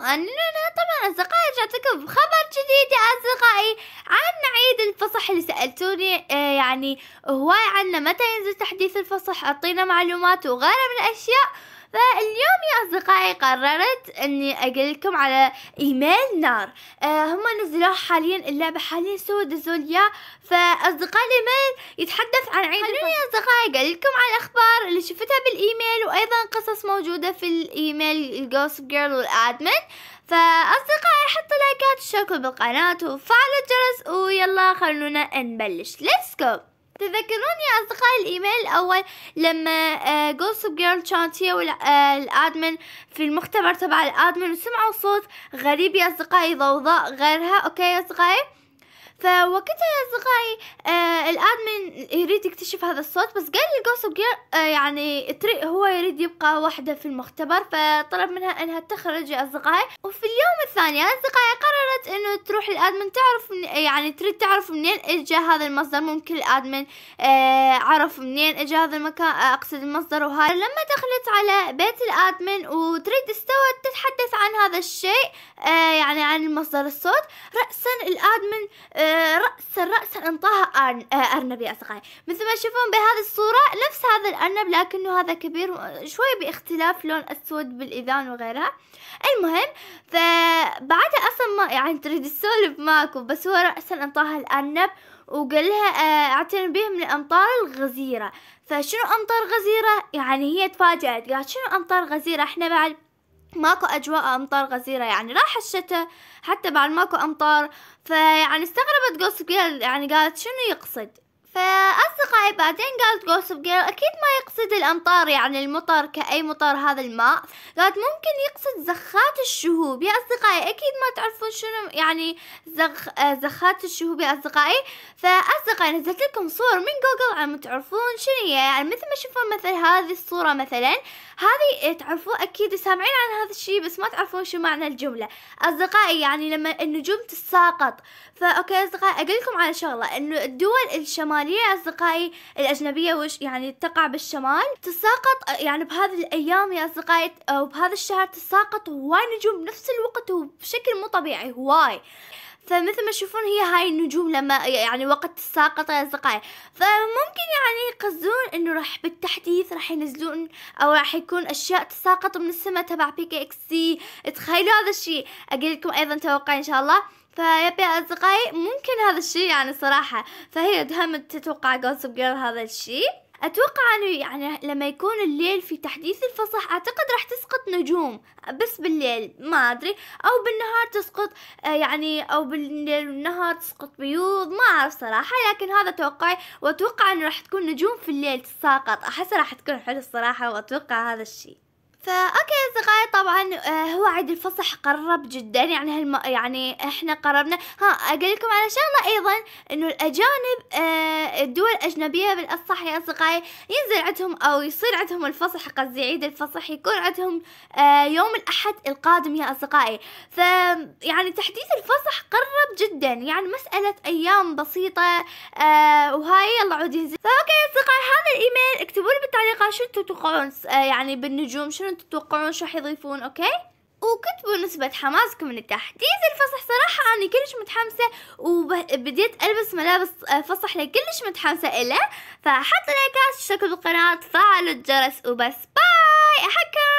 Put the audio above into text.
no, no, no, أصدقائي رجعتكم بخبر جديد يا أصدقائي عن عيد الفصح اللي سألتوني آه، يعني هواي عنه متى ينزل تحديث الفصح أعطينا معلومات وغيرها من الأشياء فاليوم يا أصدقائي قررت أني أقلكم على إيميل نار أه هم نزلوه حاليا اللعبة حاليا سوى دزوليا فأصدقائي الإيميل يتحدث عن عيد الفصح يا أصدقائي أقول على الأخبار اللي شفتها بالإيميل وأيضا قصص موجودة في الإيميل الجوسب جيرل والأدمن فأصدقائي حطوا لايكات وشاركوا بالقناة وفعلوا الجرس ويلا خلونا نبلش ليتس جو تذكرون يا أصدقائي الإيميل الأول لما جوسب جيرل كانت هي والآدمن في المختبر تبع الآدمن وسمعوا صوت غريب يا أصدقائي ضوضاء غيرها أوكي يا أصدقائي فوقتها يا أصدقائي آه، يريد يكتشف هذا الصوت بس قال لجوسب جير آه، يعني طريق هو يريد يبقى وحده في المختبر فطلب منها انها تخرج اصدقائي وفي اليوم الثاني اصدقائي قررت انه تروح الادمن تعرف من يعني تريد تعرف منين اجى هذا المصدر ممكن الادمن آه، عرف منين اجى هذا المكان آه، اقصد المصدر وهاي لما دخلت على بيت الادمن وتريد استوت عن هذا الشيء آه، يعني عن مصدر الصوت رأسا الآدمن رأسا آه، رأسا انطاها آه، أرنب يا أصدقائي مثل ما تشوفون بهذه الصورة نفس هذا الأرنب لكنه هذا كبير شوي باختلاف لون أسود بالإذان وغيرها المهم فبعدها أصلا ما يعني تريد تسولف ماكو بس هو رأسا انطاها الأرنب وقال لها اعتني بهم الامطار الغزيره فشنو امطار غزيره يعني هي تفاجات قالت شنو امطار غزيره احنا بعد ماكو أجواء أمطار غزيرة يعني راح الشتاء حتى بعد ماكو أمطار فيعني استغربت جوست يعني قالت شنو يقصد فأصدقائي بعدين قالت جوسف جيرل أكيد ما يقصد الأمطار يعني المطر كأي مطر هذا الماء قالت ممكن يقصد زخات الشهوب يا أصدقائي أكيد ما تعرفون شنو يعني زخ... آه، زخات الشهوب يا أصدقائي فأصدقائي نزلت لكم صور من جوجل عم تعرفون شنو هي يعني مثل ما شوفون مثل هذه الصورة مثلا هذه آه، تعرفون أكيد سامعين عن هذا الشيء بس ما تعرفون شو معنى الجملة أصدقائي يعني لما النجوم تتساقط فأوكي أصدقائي أقول لكم على شغلة إنه الدول الشمالية الشمالية أصدقائي الأجنبية وش يعني تقع بالشمال تساقط يعني بهذه الأيام يا أصدقائي أو بهذا الشهر تساقط هواي نجوم نفس الوقت وبشكل مو طبيعي هواي فمثل ما تشوفون هي هاي النجوم لما يعني وقت تساقط يا أصدقائي فممكن يعني يقصدون إنه راح بالتحديث راح ينزلون أو راح يكون أشياء تساقط من السماء تبع بيكي إكس سي تخيلوا هذا الشيء أقول لكم أيضا توقع إن شاء الله فيبي أصدقائي ممكن هذا الشيء يعني صراحة فهي هم تتوقع جوسب جيرل هذا الشيء اتوقع انه يعني لما يكون الليل في تحديث الفصح اعتقد راح تسقط نجوم بس بالليل ما ادري او بالنهار تسقط آه، يعني او بالليل والنهار تسقط بيوض ما اعرف صراحه لكن هذا توقعي واتوقع انه راح تكون نجوم في الليل تتساقط احس راح تكون حلو الصراحه واتوقع هذا الشيء فاوكي اصدقائي طبعا آه، هو عيد الفصح قرب جدا يعني هالم... يعني احنا قربنا ها اقول لكم على شغله ايضا انه الاجانب آه، الدول الاجنبيه بالاصح يا اصدقائي ينزل عندهم او يصير عندهم الفصح قصدي عيد الفصح يكون عندهم آه، يوم الاحد القادم يا اصدقائي ف يعني تحديث الفصح قرب جدا يعني مساله ايام بسيطه وهاي يلا عود عودي فاوكي أصدقائي هذا الإيميل اكتبوا لي بالتعليقات شو تتوقعون آه، يعني بالنجوم شنو تتوقعون شو حيضيفون أوكي وكتبوا نسبة حماسكم لتحديث الفصح صراحة أنا كلش متحمسة وبديت ألبس ملابس آه، فصح كلش متحمسة إله فحط لايكات اشتركوا بالقناة فعلوا الجرس وبس باي أحكم